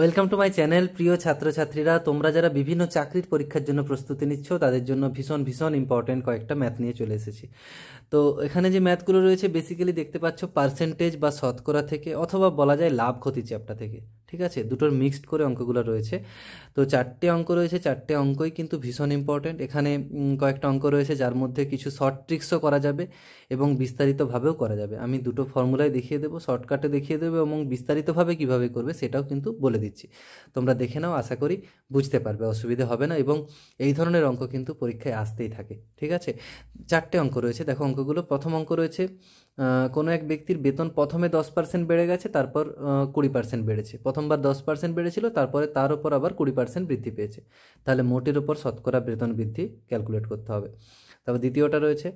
welcome to my channel প্রিয় ছাত্রছাত্রীরা তোমরা যারা বিভিন্ন চাকরির পরীক্ষার জন্য প্রস্তুতি নিচ্ছ তাদের জন্য ভীষণ ভীষণ ইম্পর্টেন্ট কয়েকটা ম্যাথ নিয়ে চলে এসেছি তো এখানে যে ম্যাথগুলো রয়েছে বেসিক্যালি দেখতে পাচ্ছ পার্সেন্টেজ বা শতকরা থেকে অথবা বলা যায় লাভ ক্ষতি চ্যাপটা থেকে ঠিক আছে দুটোর মিক্সড করে অঙ্কগুলো রয়েছে তো চারটে অঙ্ক রয়েছে চারটে অঙ্কই কিন্তু ভীষণ ইম্পর্ট্যান্ট এখানে কয়েকটা অঙ্ক রয়েছে যার মধ্যে কিছু শর্ট ট্রিক্সও করা যাবে এবং বিস্তারিতভাবেও করা যাবে আমি দুটো ফর্মুলাই দেখিয়ে দেবো শর্টকাটে দেখিয়ে দেবো এবং বিস্তারিতভাবে কিভাবে করবে সেটাও কিন্তু বলে দিচ্ছি তোমরা দেখে নাও আশা করি বুঝতে পারবে অসুবিধে হবে না এবং এই ধরনের অঙ্ক কিন্তু পরীক্ষায় আসতেই থাকে ঠিক আছে চারটে অঙ্ক রয়েছে দেখো অঙ্কগুলো প্রথম অঙ্ক রয়েছে কোনো এক ব্যক্তির বেতন প্রথমে দশ পার্সেন্ট বেড়ে গেছে তারপর কুড়ি পার্সেন্ট বেড়েছে প্রথমবার দশ পার্সেন্ট বেড়েছিল তারপরে তার ওপর আবার কুড়ি পার্সেন্ট বৃদ্ধি পেয়েছে তাহলে মোটের ওপর শতকরা বেতন বৃদ্ধি ক্যালকুলেট করতে হবে তারপর দ্বিতীয়টা রয়েছে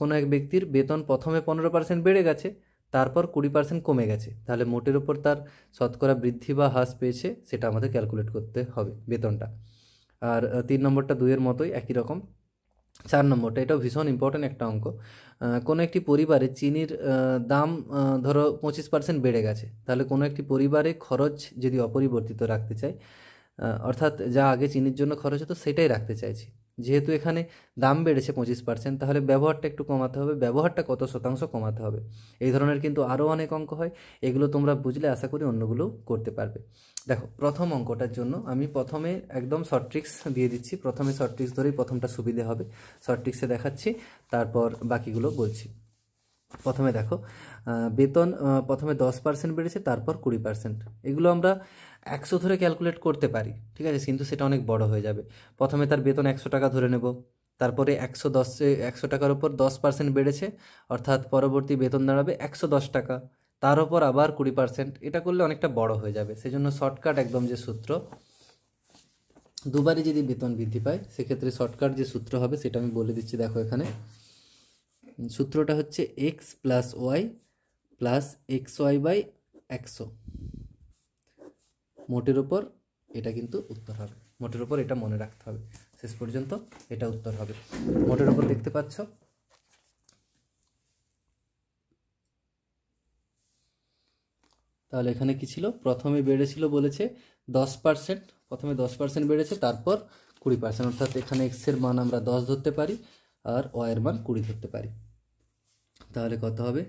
কোনো এক ব্যক্তির বেতন প্রথমে পনেরো পার্সেন্ট বেড়ে গেছে তারপর কুড়ি পার্সেন্ট কমে গেছে তাহলে মোটের ওপর তার শতকরা বৃদ্ধি বা হ্রাস পেয়েছে সেটা আমাদের ক্যালকুলেট করতে হবে বেতনটা আর তিন নম্বরটা দুইয়ের মতোই একই রকম চার নম্বরটা এটাও ভীষণ ইম্পর্ট্যান্ট একটা অঙ্ক কোনো একটি পরিবারে চিনির দাম ধরো পঁচিশ পার্সেন্ট বেড়ে গেছে তাহলে কোনো একটি পরিবারে খরচ যদি অপরিবর্তিত রাখতে চাই অর্থাৎ যা আগে চিনির জন্য খরচ হতো সেটাই রাখতে চাইছি যেহেতু এখানে দাম বেড়েছে পঁচিশ পার্সেন্ট তাহলে ব্যবহারটা একটু কমাতে হবে ব্যবহারটা কত শতাংশ কমাতে হবে এই ধরনের কিন্তু আরও অনেক অঙ্ক হয় এগুলো তোমরা বুঝলে আশা করি অন্যগুলো করতে পারবে দেখো প্রথম অঙ্কটার জন্য আমি প্রথমে একদম শর্ট ট্রিক্স দিয়ে দিচ্ছি প্রথমে শর্ট ট্রিক্স ধরেই প্রথমটা সুবিধে হবে শর্ট ট্রিক্সে দেখাচ্ছি তারপর বাকিগুলো বলছি প্রথমে দেখো বেতন প্রথমে দশ পার্সেন্ট বেড়েছে তারপর কুড়ি পার্সেন্ট এগুলো আমরা একশো ধরে ক্যালকুলেট করতে পারি ঠিক আছে কিন্তু সেটা অনেক বড় হয়ে যাবে প্রথমে তার বেতন একশো টাকা ধরে নেব তারপরে একশো দশে একশো টাকার ওপর দশ পার্সেন্ট বেড়েছে অর্থাৎ পরবর্তী বেতন দাঁড়াবে একশো দশ টাকা তার ওপর আবার কুড়ি পার্সেন্ট এটা করলে অনেকটা বড় হয়ে যাবে সেজন্য শর্টকাট একদম যে সূত্র দুবারই যদি বেতন বৃদ্ধি পায় সেক্ষেত্রে শর্টকাট যে সূত্র হবে সেটা আমি বলে দিচ্ছি দেখো এখানে সূত্রটা হচ্ছে x plus y plus x y by একশো মোটের ওপর এটা কিন্তু উত্তর হবে মোটের ওপর এটা মনে রাখতে হবে শেষ পর্যন্ত এটা উত্তর হবে মোটের ওপর দেখতে পাচ্ছ তাহলে এখানে কি ছিল প্রথমে বেড়েছিল বলেছে দশ পার্সেন্ট প্রথমে দশ পার্সেন্ট বেড়েছে তারপর কুড়ি পার্সেন্ট অর্থাৎ এখানে এক্সের মান আমরা দশ ধরতে পারি আর ওয়ের মান কুড়ি ধরতে পারি তাহলে কত হবে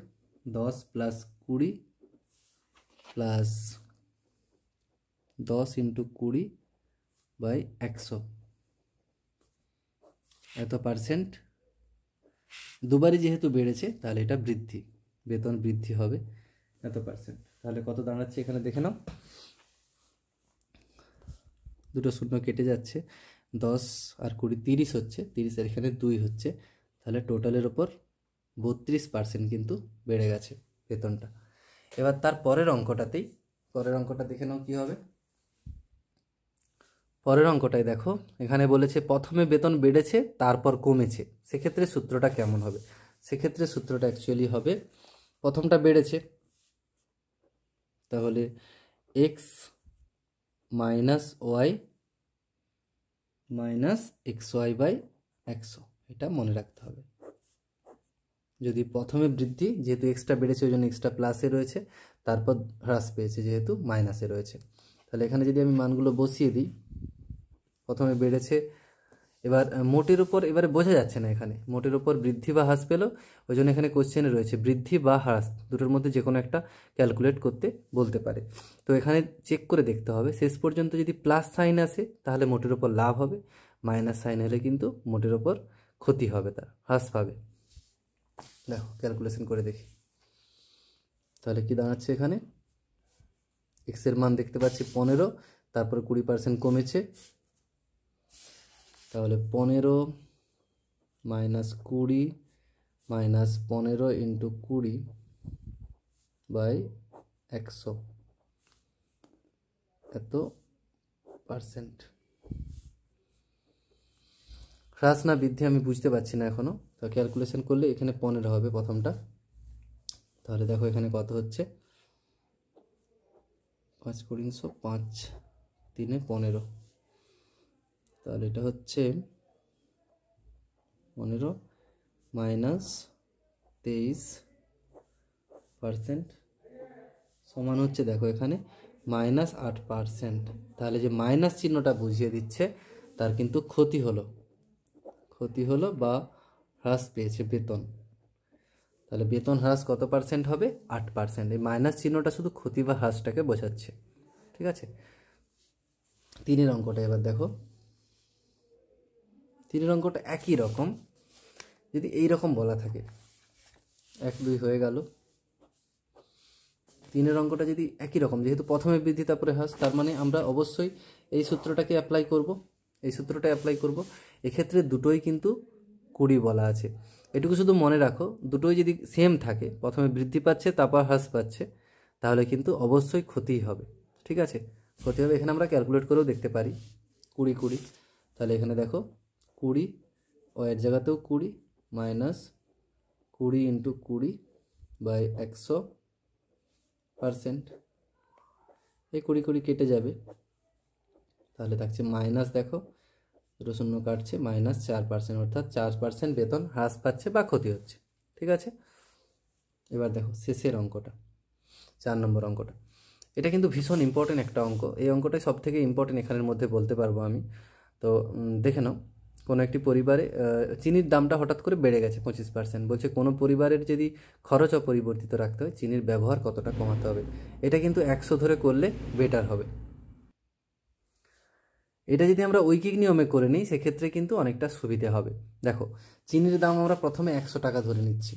দশ প্লাস কুড়ি প্লাস দশ ইন্টু কুড়ি বাই একশো এত পার্সেন্ট দুবারই যেহেতু বেড়েছে তাহলে এটা বৃদ্ধি বেতন বৃদ্ধি হবে এত পার্সেন্ট তাহলে কত দাঁড়াচ্ছে এখানে দেখে নাও দুটো শূন্য কেটে যাচ্ছে দশ আর কুড়ি তিরিশ হচ্ছে তিরিশের এখানে দুই হচ্ছে তাহলে টোটালের ওপর বত্রিশ পার্সেন্ট কিন্তু বেড়ে গেছে বেতনটা এবার তার পরের অঙ্কটাতেই পরের অঙ্কটা দেখে নাও কী হবে পরের অঙ্কটাই দেখো এখানে বলেছে প্রথমে বেতন বেড়েছে তারপর কমেছে সেক্ষেত্রে সূত্রটা কেমন হবে সেক্ষেত্রে সূত্রটা অ্যাকচুয়ালি হবে প্রথমটা বেড়েছে তাহলে x minus y minus x y by একশো এটা মনে রাখতে হবে যদি প্রথমে বৃদ্ধি যেহেতু এক্সট্রা বেড়েছে ওই জন্য এক্সট্রা প্লাসে রয়েছে তারপর হ্রাস পেয়েছে যেহেতু মাইনাসে রয়েছে তাহলে এখানে যদি আমি মানগুলো বসিয়ে দিই প্রথমে বেড়েছে এবার মোটের উপর এবারে বোঝা যাচ্ছে না এখানে মোটের উপর বৃদ্ধি বা হ্রাস পেল ওই জন্য এখানে কোশ্চেনে রয়েছে বৃদ্ধি বা হ্রাস দুটোর মধ্যে যে কোনো একটা ক্যালকুলেট করতে বলতে পারে তো এখানে চেক করে দেখতে হবে শেষ পর্যন্ত যদি প্লাস সাইন আসে তাহলে মোটের উপর লাভ হবে মাইনাস সাইন হলে কিন্তু মোটের উপর ক্ষতি হবে তার হ্রাস পাবে দেখো ক্যালকুলেশন করে দেখি তাহলে কি দাঁড়াচ্ছে এখানে এক্সের মান দেখতে পাচ্ছি পনেরো তারপর কুড়ি পার্সেন্ট কমেছে তাহলে পনেরো মাইনাস কুড়ি মাইনাস পনেরো ইন্টু কুড়ি বাই একশো এত পার্সেন্ট হ্রাস না বৃদ্ধি আমি বুঝতে পারছি না এখনও তো ক্যালকুলেশন করলে এখানে পনেরো হবে প্রথমটা তাহলে দেখো এখানে কত হচ্ছে পাঁচ কুড়িশো পাঁচ তিনে পনেরো তাহলে এটা হচ্ছে পনেরো মাইনাস তেইশ পারসেন্ট সমান হচ্ছে দেখো এখানে মাইনাস আট পারসেন্ট তাহলে যে মাইনাস চিহ্নটা বুঝিয়ে দিচ্ছে তার কিন্তু ক্ষতি হলো ক্ষতি হলো বা হ্রাস পেয়েছে বেতন তাহলে বেতন হ্রাস কত পার্সেন্ট হবে আট পার্সেন্ট এই মাইনাস চিহ্নটা শুধু ক্ষতি বা হ্রাসটাকে বোঝাচ্ছে ঠিক আছে তিনের অঙ্কটা এবার দেখো তিনের অঙ্কটা একই রকম যদি এই রকম বলা থাকে এক দুই হয়ে গেল তিনের অঙ্কটা যদি একই রকম যেহেতু প্রথমে বৃদ্ধি তারপরে হ্রাস তার মানে আমরা অবশ্যই এই সূত্রটাকে অ্যাপ্লাই করব এই সূত্রটা অ্যাপ্লাই করব এক্ষেত্রে দুটোই কিন্তু কুড়ি বলা আছে এটুকু শুধু মনে রাখো দুটোই যদি সেম থাকে প্রথমে বৃদ্ধি পাচ্ছে তারপর হ্রাস পাচ্ছে তাহলে কিন্তু অবশ্যই ক্ষতি হবে ঠিক আছে ক্ষতি হবে এখানে আমরা ক্যালকুলেট করেও দেখতে পারি কুড়ি কুড়ি তাহলে এখানে দেখো কুড়ি ও এর জায়গাতেও কুড়ি মাইনাস কুড়ি ইন্টু কুড়ি বাই একশো পারসেন্ট এই কুড়ি কুড়ি কেটে যাবে তাহলে থাকছে মাইনাস দেখো দুটো শূন্য কাটছে মাইনাস চার পার্সেন্ট অর্থাৎ চার পার্সেন্ট বেতন হ্রাস পাচ্ছে বা ক্ষতি হচ্ছে ঠিক আছে এবার দেখো শেষের অঙ্কটা চার নম্বর অঙ্কটা এটা কিন্তু ভীষণ ইম্পর্টেন্ট একটা অঙ্ক এই অঙ্কটাই সব থেকে ইম্পর্টেন্ট এখানের মধ্যে বলতে পারবো আমি তো দেখে নাও কোনো একটি পরিবারে চিনির দামটা হঠাৎ করে বেড়ে গেছে পঁচিশ পার্সেন্ট বলছে কোনো পরিবারের যদি খরচ অপরিবর্তিত রাখতে হয় চিনির ব্যবহার কতটা কমাতে হবে এটা কিন্তু একশো ধরে করলে বেটার হবে এটা যদি আমরা ঐকিক নিয়মে করে নিই সেক্ষেত্রে কিন্তু অনেকটা সুবিধে হবে দেখো চিনির দাম আমরা প্রথমে একশো টাকা ধরে নিচ্ছি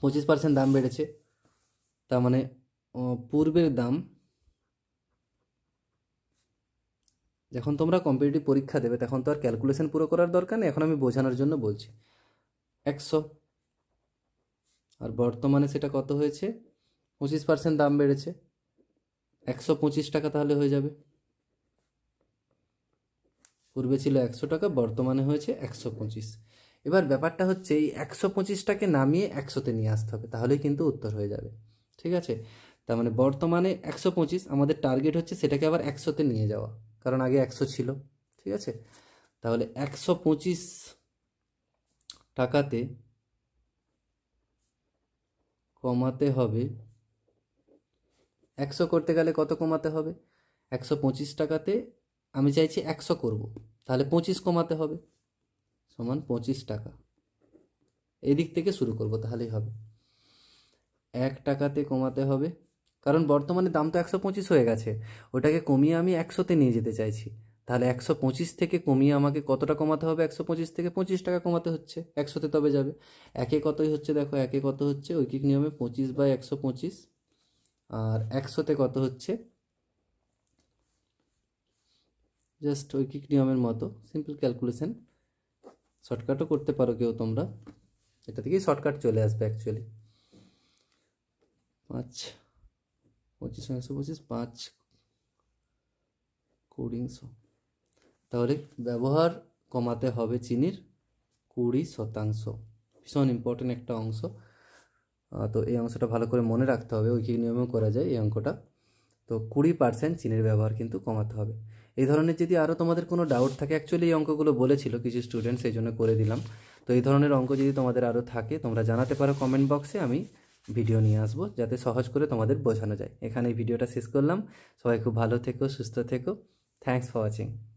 পঁচিশ পার্সেন্ট দাম বেড়েছে তার মানে পূর্বের দাম যখন তোমরা কম্পিটিটিভ পরীক্ষা দেবে তখন তো আর ক্যালকুলেশন পুরো করার দরকার নেই এখন আমি বোঝানোর জন্য বলছি একশো আর বর্তমানে সেটা কত হয়েছে পঁচিশ পার্সেন্ট দাম বেড়েছে একশো পঁচিশ টাকা তাহলে হয়ে যাবে পূর্বে ছিল একশো টাকা বর্তমানে হয়েছে একশো পঁচিশ এবার ব্যাপারটা হচ্ছে এই একশো পঁচিশটাকে নামিয়ে একশোতে নিয়ে আসতে হবে তাহলেই কিন্তু উত্তর হয়ে যাবে ঠিক আছে তার মানে বর্তমানে একশো পঁচিশ আমাদের টার্গেট হচ্ছে সেটাকে আবার একশোতে নিয়ে যাওয়া কারণ আগে একশো ছিল ঠিক আছে তাহলে একশো পঁচিশ টাকাতে কমাতে হবে একশো করতে গেলে কত কমাতে হবে একশো পঁচিশ টাকাতে আমি চাইছি একশো করব তাহলে পঁচিশ কমাতে হবে সমান পঁচিশ টাকা এদিক থেকে শুরু করব তাহলেই হবে এক টাকাতে কমাতে হবে কারণ বর্তমানে দাম তো একশো পঁচিশ হয়ে গেছে ওটাকে কমিয়ে আমি একশোতে নিয়ে যেতে চাইছি তাহলে একশো পঁচিশ থেকে কমিয়ে আমাকে কতটা কমাতে হবে একশো পঁচিশ থেকে পঁচিশ টাকা কমাতে হচ্ছে একশোতে তবে যাবে একে কতই হচ্ছে দেখো একে কত হচ্ছে ঐকিক নিয়মে পঁচিশ বাই একশো পঁচিশ আর একশোতে কত হচ্ছে জাস্ট ঐকিক নিয়মের মতো সিম্পল ক্যালকুলেশন শর্টকাটও করতে পারো কেউ তোমরা এটা থেকেই শর্টকাট চলে আসবে অ্যাকচুয়ালি আচ্ছা পঁচিশ একশো পঁচিশ পাঁচ কুড়িশো তাহলে ব্যবহার কমাতে হবে চিনির কুড়ি শতাংশ ভীষণ ইম্পর্টেন্ট একটা অংশ তো এই অংশটা ভালো করে মনে রাখতে হবে ওই নিয়মেও করা যায় এই অঙ্কটা তো কুড়ি পার্সেন্ট চিনির ব্যবহার কিন্তু কমাতে হবে এই ধরনের যদি আরও তোমাদের কোনো ডাউট থাকে অ্যাকচুয়ালি এই অঙ্কগুলো বলেছিল কিছু স্টুডেন্ট সেই জন্য করে দিলাম তো এই ধরনের অঙ্ক যদি তোমাদের আরও থাকে তোমরা জানাতে পারো কমেন্ট বক্সে আমি ভিডিও নিয়ে আসবো যাতে সহজ করে তোমাদের বোঝানো যায় এখানে এই ভিডিওটা শেষ করলাম সবাই খুব ভালো থেকো সুস্থ থেকো থ্যাংকস ফর ওয়াচিং